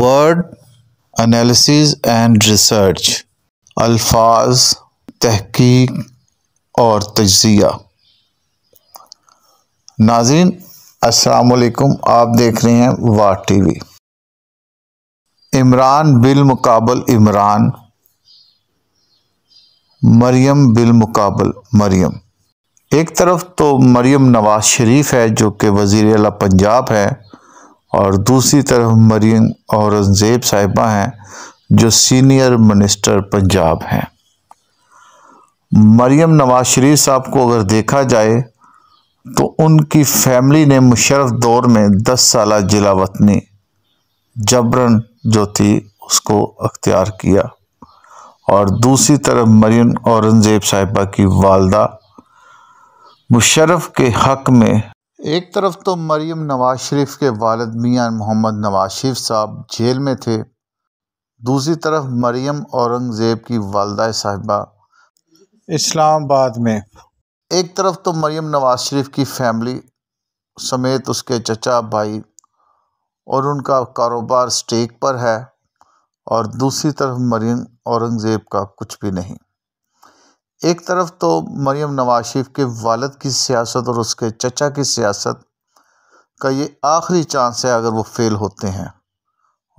word analysis and research अल्फाज तहकीक और तजिया नाजिन असलकुम आप देख रहे हैं वाह टी वी इमरान बिलमकबल इमरान मरियम बिलमकबल मरियम एक तरफ तो मरियम नवाज शरीफ है जो कि वज़ी अला पंजाब है और दूसरी तरफ मरीन औरंगज़ेब साहिबा हैं जो सीनियर मिनिस्टर पंजाब हैं मरीम नवाज शरीफ साहब को अगर देखा जाए तो उनकी फैमिली ने मुशरफ दौर में दस साल जिला वतनी जबरन जो थी उसको अख्तियार किया और दूसरी तरफ मरीम औरंगज़ेब साहिबा की वालदा मुशरफ के हक़ में एक तरफ तो मरीम नवाज शरीफ के वालद मियाँ मोहम्मद नवाज शरीफ साहब जेल में थे दूसरी तरफ मरीम औरंगज़ेब की वालदा साहिबा इस्लामाबाद में एक तरफ तो मरीम नवाज शरीफ की फैमिली समेत उसके चचा भाई और उनका कारोबार स्टेक पर है और दूसरी तरफ मरीम औरंगज़ेब का कुछ भी नहीं एक तरफ तो मरीम नवाज शरीफ के वालद की सियासत और उसके चचा की सियासत का ये आखिरी चांस है अगर वो फेल होते हैं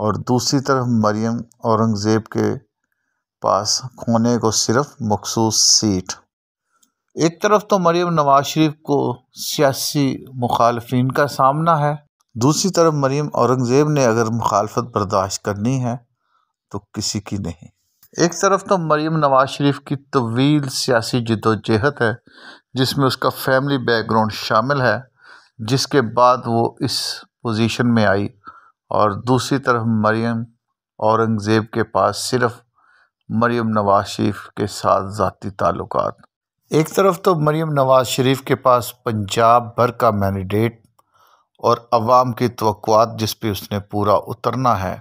और दूसरी तरफ मरीम औरंगज़ेब के पास खोने को सिर्फ मखसूस सीट एक तरफ तो मरीम नवाज शरीफ को सियासी मुखालफन का सामना है दूसरी तरफ मरीम औरंगज़ेब ने अगर मुखालफत बर्दाश्त करनी है तो किसी की नहीं एक तरफ तो मरीम नवाज शरीफ की तवील सियासी जदोजहद है जिसमें उसका फैमिली बैकग्राउंड शामिल है जिसके बाद वो इस पोजीशन में आई और दूसरी तरफ मरीम औरंगज़ेब के पास सिर्फ मरीम नवाज शरीफ के साथ ज़ाती ताल्लुक एक तरफ तो मरीम नवाज शरीफ के पास पंजाब भर का मैंडेट और आवाम की तो जिस पर उसने पूरा उतरना है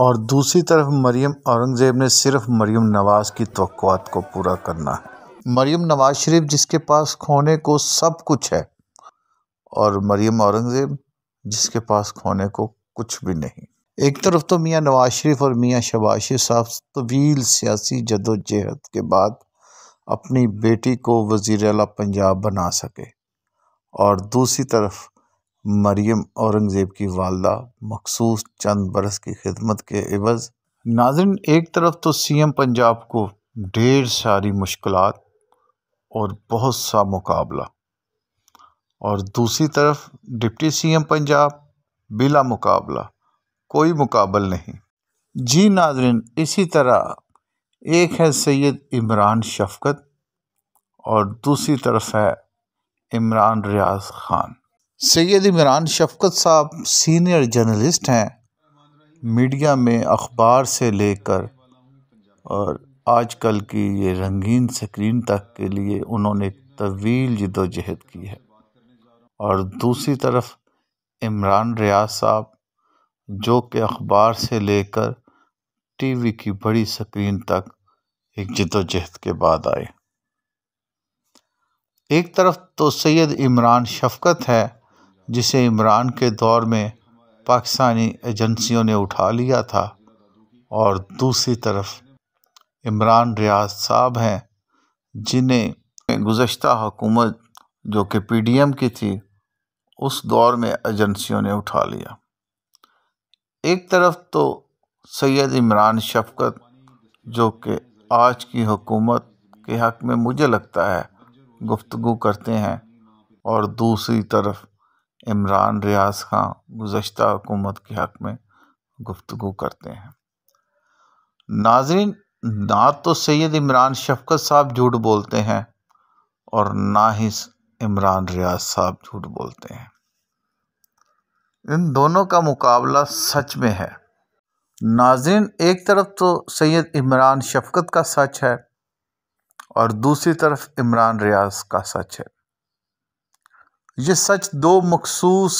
और दूसरी तरफ मरियम औरंगज़ेब ने सिर्फ मरियम नवाज़ की तोक़ात को पूरा करना है मरियम नवाज़ शरीफ जिसके पास खोने को सब कुछ है और मरियम औरंगज़ेब जिसके पास खोने को कुछ भी नहीं एक तरफ तो मियाँ नवाज शरीफ और मियाँ शबाज शरीफ साहब तवील सियासी जदोजहद के बाद अपनी बेटी को वज़ी अला पंजाब बना सके और दूसरी तरफ मरियम औरंगज़ेब की वालदा मखसूस चंद बरस की खिदमत के एवज़ नाजन एक तरफ तो सी एम पंजाब को ढेर सारी मुश्किल और बहुत सा मुकाबला और दूसरी तरफ डिप्टी सी एम पंजाब बिला मुकाबला कोई मुकाबल नहीं जी नाजरन इसी तरह एक है सैयद इमरान शफकत और दूसरी तरफ है इमरान रियाज ख़ान सैद इमरान शफकत साहब सीनियर जर्नलिस्ट हैं मीडिया में अखबार से लेकर और आजकल की ये रंगीन स्क्रीन तक के लिए उन्होंने तवील जदोजहद की है और दूसरी तरफ इमरान रियाज साहब जो कि अखबार से लेकर टीवी की बड़ी स्क्रीन तक एक जदोजहद के बाद आए एक तरफ तो सैयद इमरान शफकत है जिसे इमरान के दौर में पाकिस्तानी एजेंसियों ने उठा लिया था और दूसरी तरफ इमरान रियाज साहब हैं जिन्हें गुज्त हुकूमत जो कि पीडीएम की थी उस दौर में एजेंसियों ने उठा लिया एक तरफ तो सैयद इमरान शफकत जो कि आज की हुकूमत के हक़ में मुझे लगता है गुफ्तु करते हैं और दूसरी तरफ इमरान रियाज़ खां गुज़शत हुकूमत के हक़ में गुफ्तु करते हैं नाजरीन ना तो सैद इमरान शफकत साहब झूठ बोलते हैं और ना ही इमरान रियाज साहब झूठ बोलते हैं इन दोनों का मुकाबला सच में है नाजरीन एक तरफ तो सैयद इमरान शफकत का सच है और दूसरी तरफ इमरान रियाज का सच है ये सच दो मखसूस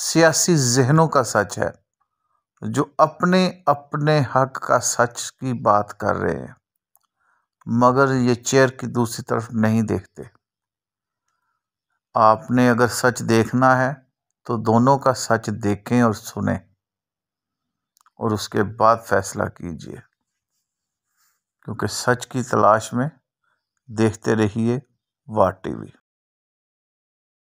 सियासी जहनों का सच है जो अपने अपने हक का सच की बात कर रहे हैं मगर ये चेयर की दूसरी तरफ नहीं देखते आपने अगर सच देखना है तो दोनों का सच देखें और सुने और उसके बाद फैसला कीजिए क्योंकि सच की तलाश में देखते रहिए वाह टीवी